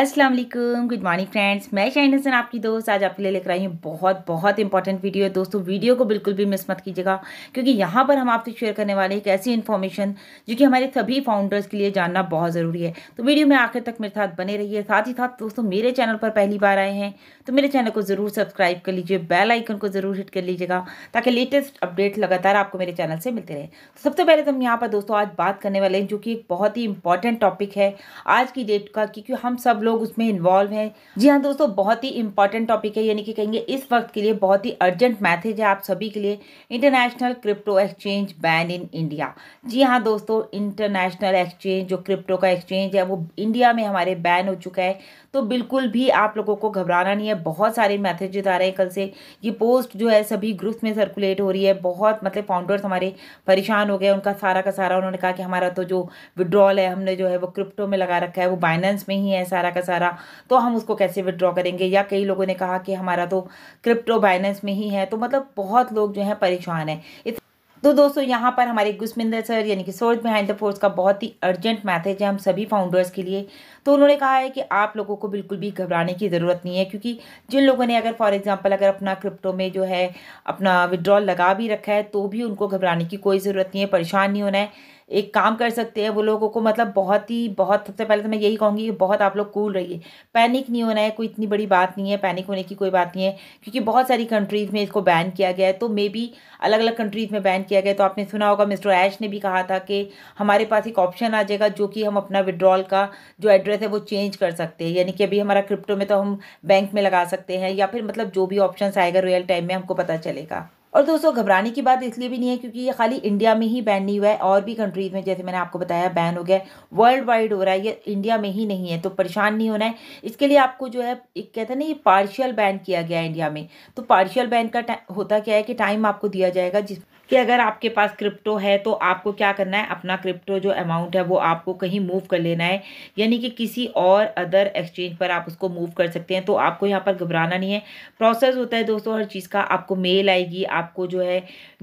अस्सलाम वालेकुम good morning friends मैं शाइन हसन आपकी दोस्त आज आपके लिए लेकर आई हूँ बहुत बहुत इंपॉर्टेंट वीडियो है दोस्तों वीडियो को बिल्कुल भी मिस मत कीजिएगा क्योंकि यहाँ पर हम आपसे शेयर करने वाले एक ऐसी इन्फॉर्मेशन जो कि हमारे सभी फाउंडर्स के लिए जानना बहुत ज़रूरी है तो वीडियो में आखिर तक मेरे साथ बने है साथ ही साथ दोस्तों मेरे चैनल पर पहली बार आए हैं तो मेरे चैनल को ज़रूर सब्सक्राइब कर लीजिए बेल आइकन को ज़रूर हिट कर लीजिएगा ताकि लेटेस्ट अपडेट लगातार आपको मेरे चैनल से मिलते रहे तो सबसे पहले तो हम यहाँ पर दोस्तों आज बात करने वाले हैं जो कि एक बहुत ही इंपॉर्टेंट टॉपिक है आज की डेट का क्योंकि हम सब लोग उसमें इन्वॉल्व हैं जी हाँ दोस्तों बहुत ही इंपॉर्टेंट टॉपिक है यानी कि कहेंगे इस वक्त के लिए बहुत ही अर्जेंट मैसेज है आप सभी के लिए international crypto exchange ban in India जी हाँ दोस्तों इंटरनेशनल एक्सचेंज जो क्रिप्टो का एक्सचेंज है वो इंडिया में हमारे बैन हो चुका है तो बिल्कुल भी आप लोगों को घबराना नहीं है बहुत सारे मैसेजेज आ रहे हैं कल से ये पोस्ट जो है सभी ग्रुप्स में सर्कुलेट हो रही है बहुत मतलब फाउंडर्स हमारे परेशान हो गए उनका सारा का सारा उन्होंने कहा कि हमारा तो जो विड्रॉल है हमने जो है वो क्रिप्टो में लगा रखा है वो बाइनेंस में ही है सारा सारा का सारा तो हम उसको कैसे विड्रॉ करेंगे या कई लोगों ने कहा कि हमारा तो क्रिप्टो बाइनेंस में ही है तो मतलब बहुत लोग जो है परेशान हैं तो दोस्तों यहाँ पर हमारे गुस्मिंदर सर यानी कि सोर्स बिहाइंड द फोर्स का बहुत ही अर्जेंट मैसेज है हम सभी फाउंडर्स के लिए तो उन्होंने कहा है कि आप लोगों को बिल्कुल भी घबराने की ज़रूरत नहीं है क्योंकि जिन लोगों ने अगर फॉर एग्जांपल अगर अपना क्रिप्टो में जो है अपना विड्रॉल लगा भी रखा है तो भी उनको घबराने की कोई ज़रूरत नहीं है परेशान नहीं होना है एक काम कर सकते हैं वो लोगों को मतलब बहुत ही बहुत सबसे पहले तो मैं यही कहूँगी कि बहुत आप लोग कूल रहिए पैनिक नहीं होना है कोई इतनी बड़ी बात नहीं है पैनिक होने की कोई बात नहीं है क्योंकि बहुत सारी कंट्रीज़ में इसको बैन किया गया है तो मे बी अलग अलग कंट्रीज़ में बैन किया गया तो आपने सुना होगा मिस्टर ऐश ने भी कहा था कि हमारे पास एक ऑप्शन आ जाएगा जो कि हम अपना विड्रॉल का जो एड्रेस है वो चेंज कर सकते हैं यानी कि अभी हमारा क्रिप्टो में तो हम बैंक में लगा सकते हैं या फिर मतलब जो भी ऑप्शन आएगा रियल टाइम में हमको पता चलेगा और दोस्तों घबराने की बात इसलिए भी नहीं है क्योंकि ये खाली इंडिया में ही बैन नहीं हुआ है और भी कंट्रीज़ में जैसे मैंने आपको बताया बैन हो गया वर्ल्ड वाइड हो रहा है ये इंडिया में ही नहीं है तो परेशान नहीं होना है इसके लिए आपको जो है एक कहते हैं ना ये पार्शियल बैन किया गया है इंडिया में तो पार्शियल बैन का होता क्या है कि टाइम आपको दिया जाएगा जिस कि अगर आपके पास क्रिप्टो है तो आपको क्या करना है अपना क्रिप्टो जो अमाउंट है वो आपको कहीं मूव कर लेना है यानी कि किसी और अदर एक्सचेंज पर आप उसको मूव कर सकते हैं तो आपको यहाँ पर घबराना नहीं है प्रोसेस होता है दोस्तों हर चीज़ का आपको मेल आएगी आप आपको जो है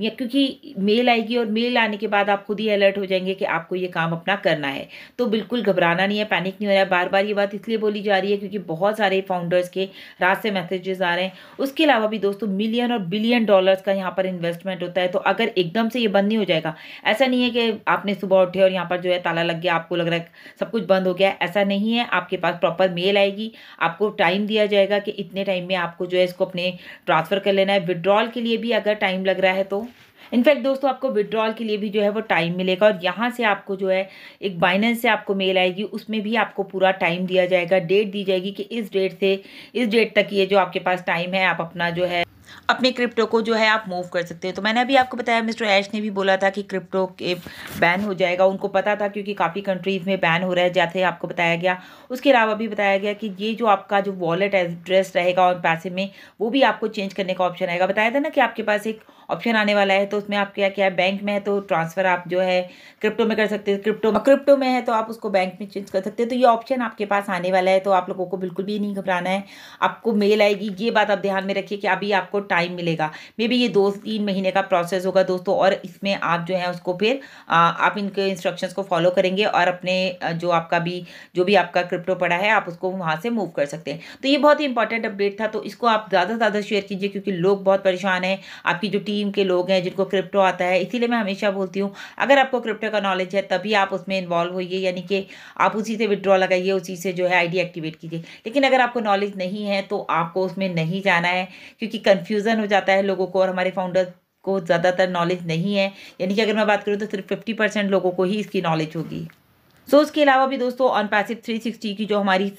या क्योंकि मेल आएगी और मेल आने के बाद आप खुद ही अलर्ट हो जाएंगे कि आपको ये काम अपना करना है तो बिल्कुल घबराना नहीं है पैनिक नहीं हो रहा है बार बार ये बात इसलिए बोली जा रही है क्योंकि बहुत सारे फाउंडर्स के रात से मैसेजेस आ रहे हैं उसके अलावा भी दोस्तों मिलियन और बिलियन डॉलर्स का यहाँ पर इन्वेस्टमेंट होता है तो अगर एकदम से ये बंद नहीं हो जाएगा ऐसा नहीं है कि आपने सुबह उठे और यहाँ पर जो है ताला लग गया आपको लग रहा है सब कुछ बंद हो गया ऐसा नहीं है आपके पास प्रॉपर मेल आएगी आपको टाइम दिया जाएगा कि इतने टाइम में आपको जो है इसको अपने ट्रांसफ़र कर लेना है विड्रॉल के लिए भी अगर ज़्यादा टाइम लग रहा है तो इनफैक्ट दोस्तों आपको विड्रॉल के लिए भी जो है वो टाइम मिलेगा और यहाँ से आपको जो है एक बाइनेंस से आपको मेल आएगी उसमें भी आपको पूरा टाइम दिया जाएगा डेट दी जाएगी कि इस डेट से इस डेट तक ये जो आपके पास टाइम है आप अपना जो है अपने क्रिप्टो को जो है आप मूव कर सकते हैं तो मैंने अभी आपको बताया मिस्टर ऐश ने भी बोला था कि क्रिप्टो के बैन हो जाएगा उनको पता था क्योंकि काफ़ी कंट्रीज़ में बैन हो रहा है जैसे आपको बताया गया उसके अलावा भी बताया गया कि ये जो आपका जो वॉलेट एड्रेस रहेगा और पैसे में वो भी आपको चेंज करने का ऑप्शन आएगा बताया था ना कि आपके पास एक ऑप्शन आने वाला है तो उसमें आप क्या क्या है बैंक में है तो ट्रांसफ़र आप जो है क्रिप्टो में कर सकते हैं क्रिप्टो में क्रिप्टो में है तो आप उसको बैंक में चेंज कर सकते हैं तो ये ऑप्शन आपके पास आने वाला है तो आप लोगों को बिल्कुल भी नहीं घबराना है आपको मेल आएगी ये बात आप ध्यान में रखिए कि अभी आपको टाइम टाइम मिलेगा मे बी ये दो तीन महीने का प्रोसेस होगा दोस्तों और इसमें आप जो है उसको फिर आ, आप इनके इंस्ट्रक्शंस को फॉलो करेंगे और अपने जो आपका भी जो भी आपका क्रिप्टो पड़ा है आप उसको वहाँ से मूव कर सकते हैं तो ये बहुत ही इंपॉर्टेंट अपडेट था तो इसको आप ज़्यादा से ज़्यादा शेयर कीजिए क्योंकि लोग बहुत परेशान हैं आपकी जो टीम के लोग हैं जिनको क्रिप्टो आता है इसीलिए मैं हमेशा बोलती हूँ अगर आपको क्रिप्टो का नॉलेज है तभी आप उसमें इन्वॉल्व होइए यानी कि आप उसी से विड्रॉ लगाइए उसी से जो है आई एक्टिवेट कीजिए लेकिन अगर आपको नॉलेज नहीं है तो आपको उसमें नहीं जाना है क्योंकि कन्फ्यूज़ कंफ्यूजन हो जाता है लोगों को और हमारे फाउंडर को ज़्यादातर नॉलेज नहीं है यानी कि अगर मैं बात करूँ तो सिर्फ फिफ्टी परसेंट लोगों को ही इसकी नॉलेज होगी सो so, उसके अलावा भी दोस्तों ऑन पैसिव 360 की जो हमारी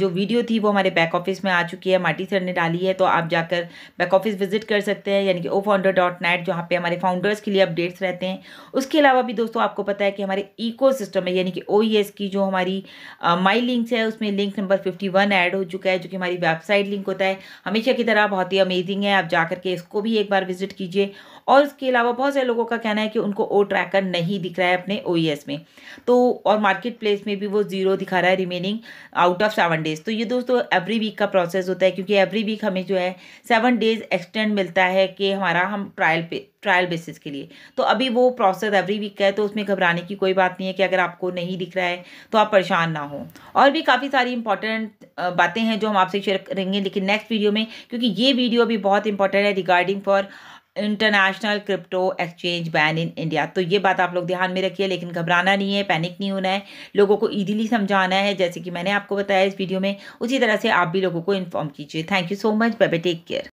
जो वीडियो थी वो हमारे बैक ऑफिस में आ चुकी है माटी सर ने डाली है तो आप जाकर बैक ऑफिस विजिट कर सकते हैं यानी कि ओ फाउंडर डॉट नेट जहाँ पर हमारे फाउंडर्स के लिए अपडेट्स रहते हैं उसके अलावा भी दोस्तों आपको पता है कि हमारे इको सिस्टम है यानी कि ओ e की जो हमारी माई लिंक्स है उसमें link number fifty one add हो चुका है जो कि हमारी वेबसाइट लिंक होता है हमेशा की तरह बहुत ही अमेजिंग है आप जा करके इसको भी एक बार विजिट कीजिए और इसके अलावा बहुत सारे लोगों का कहना है कि उनको ओ ट्रैकर नहीं दिख रहा है अपने ओ e में तो और मार्केट प्लेस में भी वो जीरो दिखा रहा है remaining out of seven days तो ये दोस्तों एवरी वीक का प्रोसेस होता है क्योंकि एवरी वीक हमें जो है सेवन डेज़ एक्सटेंड मिलता है कि हमारा हम ट्रायल पे ट्रायल बेसिस के लिए तो अभी वो प्रोसेस एवरी वीक का है तो उसमें घबराने की कोई बात नहीं है कि अगर आपको नहीं दिख रहा है तो आप परेशान ना हो और भी काफ़ी सारी इंपॉर्टेंट बातें हैं जो हम आपसे शेयर करेंगे लेकिन नेक्स्ट वीडियो में क्योंकि ये वीडियो अभी बहुत इंपॉर्टेंट है regarding for international crypto exchange ban in India तो ये बात आप लोग ध्यान में रखिए लेकिन घबराना नहीं है पैनिक नहीं होना है लोगों को ईजिली समझाना है जैसे कि मैंने आपको बताया इस वीडियो में उसी तरह से आप भी लोगों को इन्फॉर्म कीजिए thank you so much bye bye take care